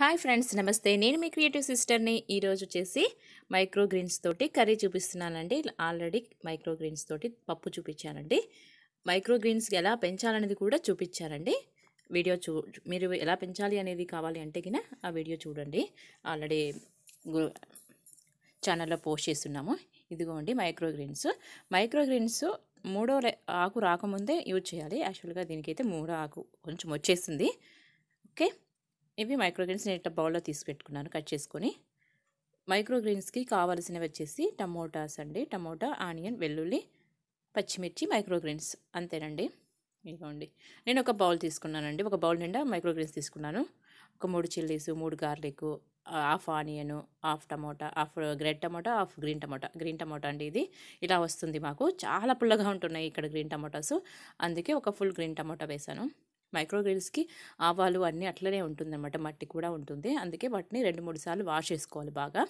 hi friends నమస్తే నేను మీ creative సిస్టర్ని ఈరోజు వచ్చేసి మైక్రో గ్రీన్స్ తోటి కర్రీ చూపిస్తున్నానండి ఆల్రెడీ మైక్రో గ్రీన్స్ తోటి పప్పు చూపించానండి మైక్రో గ్రీన్స్ ఎలా పెంచాలనేది కూడా చూపించారండి వీడియో చూ మీరు ఎలా పెంచాలి అనేది కావాలి అంటే కినా ఆ వీడియో చూడండి ఆల్రెడీ ఛానల్లో పోస్ట్ చేస్తున్నాము ఇదిగోండి మైక్రో గ్రీన్స్ మైక్రో గ్రీన్స్ మూడో ఆకు రాకముందే యూజ్ చేయాలి యాక్చువల్గా దీనికైతే మూడో ఆకు కొంచెం వచ్చేసింది ఓకే ఇవి మైక్రోగ్రీన్స్ నేను ఇట్లా బౌల్లో తీసి పెట్టుకున్నాను కట్ చేసుకొని మైక్రోగ్రీన్స్కి కావాల్సినవి వచ్చేసి టమోటాస్ అండి టమోటా ఆనియన్ వెల్లుల్లి పచ్చిమిర్చి మైక్రోగ్రీన్స్ అంతేనండి ఇదిగోండి నేను ఒక బౌల్ తీసుకున్నానండి ఒక బౌల్ నిండా మైక్రోగ్రీన్స్ తీసుకున్నాను ఒక మూడు చిల్లీస్ మూడు garlic half onion half tomato half red tomato half green tomato green tomato అండి ఇది ఇలా వస్తుంది మాకు చాలా పుల్లగా ఉంటున్నాయి ఇక్కడ గ్రీన్ టమోటాస్ అందుకే ఒక ఫుల్ గ్రీన్ టమోటా వేశాను మైక్రోగ్రిల్స్కి ఆవాలు అన్నీ అట్లనే ఉంటుందన్నమాట మట్టి కూడా ఉంటుంది అందుకే వాటిని రెండు మూడు సార్లు వాష్ చేసుకోవాలి బాగా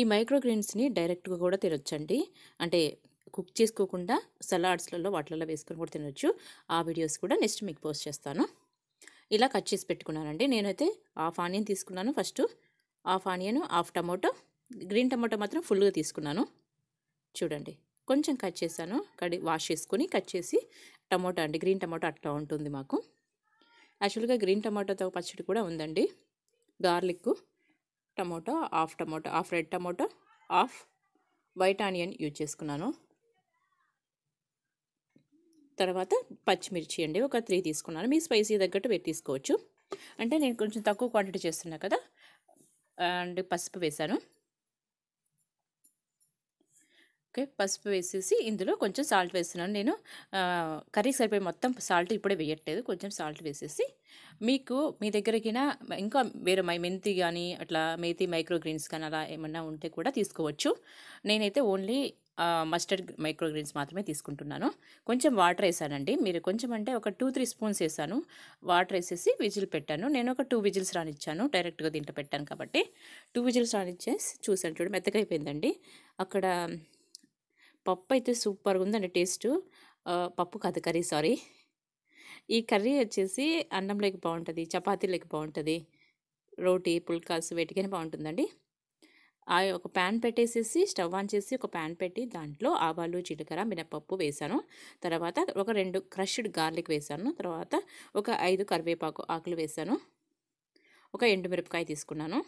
ఈ మైక్రోగ్రీన్స్ని డైరెక్ట్గా కూడా తినొచ్చండి అంటే కుక్ చేసుకోకుండా సలాడ్స్లలో వాటిలలో వేసుకొని కూడా తినొచ్చు ఆ వీడియోస్ కూడా నెక్స్ట్ మీకు పోస్ట్ చేస్తాను ఇలా కట్ చేసి పెట్టుకున్నానండి నేనైతే హాఫ్ ఆనియన్ తీసుకున్నాను first half onion half tomato green tomato మాత్రం ఫుల్గా తీసుకున్నాను చూడండి కొంచెం కట్ చేశాను కడి వాష్ చేసుకొని కట్ చేసి టమోటా అండి గ్రీన్ టమాటో అట్లా ఉంటుంది మాకు యాక్చువల్గా గ్రీన్ టమాటోతో పచ్చడి కూడా ఉందండి garlic tomato half tomato half red tomato half white onion use చేసుకున్నాను తర్వాత పచ్చిమిర్చి అండి ఒక త్రీ తీసుకున్నాను మీ స్పైసీ తగ్గట్టు పెట్టి తీసుకోవచ్చు అంటే నేను కొంచెం తక్కువ క్వాంటిటీ చేస్తున్నా కదా అండ్ పసుపు వేశాను ఓకే పసుపు వేసేసి ఇందులో కొంచెం సాల్ట్ వేస్తున్నాను నేను కర్రీకి సరిపోయి మొత్తం సాల్ట్ ఇప్పుడే వేయట్లేదు కొంచెం సాల్ట్ వేసేసి మీకు మీ దగ్గరకినా ఇంకా వేరే మై మెంతి కానీ అట్లా మేతి మైక్రోగ్రీన్స్ కానీ అలా ఏమన్నా ఉంటే కూడా తీసుకోవచ్చు నేనైతే ఓన్లీ మస్టర్డ్ మైక్రోగ్రీన్స్ మాత్రమే తీసుకుంటున్నాను కొంచెం వాటర్ వేసానండి మీరు కొంచెం అంటే ఒక టూ త్రీ స్పూన్స్ వేసాను వాటర్ వేసేసి విజిల్ పెట్టాను నేను ఒక టూ విజిల్స్ రానిచ్చాను డైరెక్ట్గా దీంట్లో పెట్టాను కాబట్టి టూ విజిల్స్ రానిచ్చేసి చూసాను చూడండి మెత్తగా అయిపోయిందండి అక్కడ పప్పు అయితే సూపర్గా ఉందండి టేస్ట్ పప్పు కాదు కర్రీ సారీ ఈ కర్రీ వచ్చేసి అన్నంలోకి బాగుంటుంది చపాతీలోకి బాగుంటుంది రోటీ పుల్కాస్ వేటికైనా బాగుంటుందండి ఆ ఒక ప్యాన్ పెట్టేసేసి స్టవ్ ఆన్ చేసి ఒక ప్యాన్ పెట్టి దాంట్లో ఆవాలు జీలకర్ర మినపప్పు వేసాను తర్వాత ఒక రెండు క్రష్డ్ గార్లిక్ వేశాను తర్వాత ఒక ఐదు కరివేపాకు ఆకులు వేసాను ఒక ఎండుమిరపకాయ తీసుకున్నాను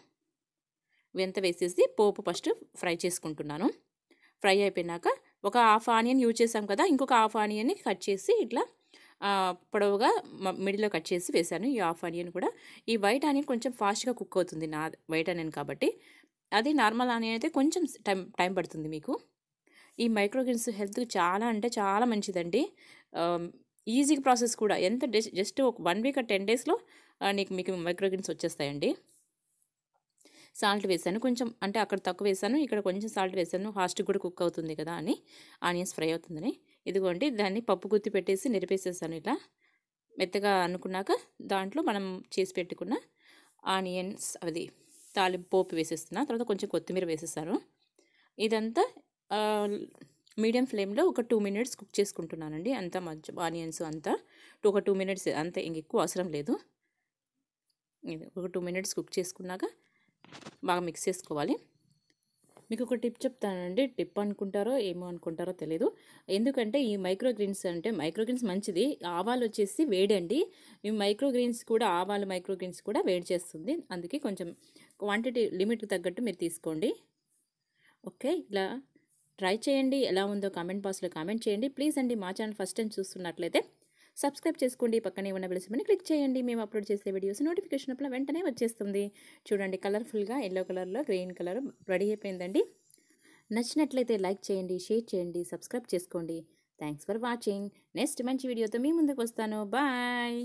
ఇవంతా వేసేసి పోపు ఫస్ట్ ఫ్రై చేసుకుంటున్నాను ఫ్రై అయిపోయినాక ఒక హాఫ్ ఆనియన్ యూజ్ చేసాం కదా ఇంకొక హాఫ్ ఆనియన్ని కట్ చేసి ఇట్లా పొడవుగా మిడిల్లో కట్ చేసి వేశాను ఈ హాఫ్ ఆనియన్ కూడా ఈ వైట్ ఆనియన్ కొంచెం ఫాస్ట్గా కుక్ అవుతుంది నా వైట్ ఆనియన్ కాబట్టి అది నార్మల్ ఆనియన్ అయితే కొంచెం టైం టైం పడుతుంది మీకు ఈ మైక్రోగ్రీన్స్ హెల్త్కి చాలా అంటే చాలా మంచిదండి ఈజీ ప్రాసెస్ కూడా ఎంత జస్ట్ ఒక వన్ వీక్ టెన్ డేస్లో నీకు మీకు మైక్రోగ్రీన్స్ వచ్చేస్తాయండి సాల్ట్ వేసాను కొంచెం అంటే అక్కడ తక్కువ వేసాను ఇక్కడ కొంచెం సాల్ట్ వేసాను ఫాస్ట్గా కూడా కుక్ అవుతుంది కదా అని ఆనియన్స్ ఫ్రై అవుతుందని ఇదిగోండి దాన్ని పప్పు గుత్తి పెట్టేసి నిరిపేసేసాను ఇలా మెత్తగా అనుకున్నాక దాంట్లో మనం చేసి పెట్టుకున్న ఆనియన్స్ అది తాలింపు పోపు వేసేస్తున్నా తర్వాత కొంచెం కొత్తిమీర వేసేస్తారు ఇదంతా మీడియం ఫ్లేమ్లో ఒక టూ మినిట్స్ కుక్ చేసుకుంటున్నానండి అంతా మధ్య ఆనియన్స్ అంతా ఒక టూ మినిట్స్ అంత ఇంకెక్కువ అవసరం లేదు ఒక టూ మినిట్స్ కుక్ చేసుకున్నాక బాగా మిక్స్ చేసుకోవాలి మీకు ఒక టిప్ చెప్తానండి టిప్ అనుకుంటారో ఏమో అనుకుంటారో తెలీదు ఎందుకంటే ఈ మైక్రోగ్రీన్స్ అంటే మైక్రోగ్రీన్స్ మంచిది ఆవాలు వచ్చేసి వేడండి ఈ మైక్రోగ్రీన్స్ కూడా ఆవాలు మైక్రోగ్రీన్స్ కూడా వేడి చేస్తుంది అందుకే కొంచెం క్వాంటిటీ లిమిట్కి తగ్గట్టు మీరు తీసుకోండి ఓకే ఇలా ట్రై చేయండి ఎలా ఉందో కామెంట్ బాక్స్లో కామెంట్ చేయండి ప్లీజ్ అండి మా ఛానల్ ఫస్ట్ టైం చూస్తున్నట్లయితే సబ్స్క్రైబ్ చేసుకోండి పక్కనే ఉన్న బెలిసిమని క్లిక్ చేయండి మేము అప్లోడ్ చేసే వీడియోస్ నోటిఫికేషన్ అప్పుడు వెంటనే వచ్చేస్తుంది చూడండి కలర్ఫుల్గా ఎల్లో కలర్లో గ్రీన్ కలర్ రెడీ అయిపోయిందండి నచ్చినట్లయితే లైక్ చేయండి షేర్ చేయండి సబ్స్క్రైబ్ చేసుకోండి థ్యాంక్స్ ఫర్ వాచింగ్ నెక్స్ట్ మంచి వీడియోతో మీ ముందుకు వస్తాను బాయ్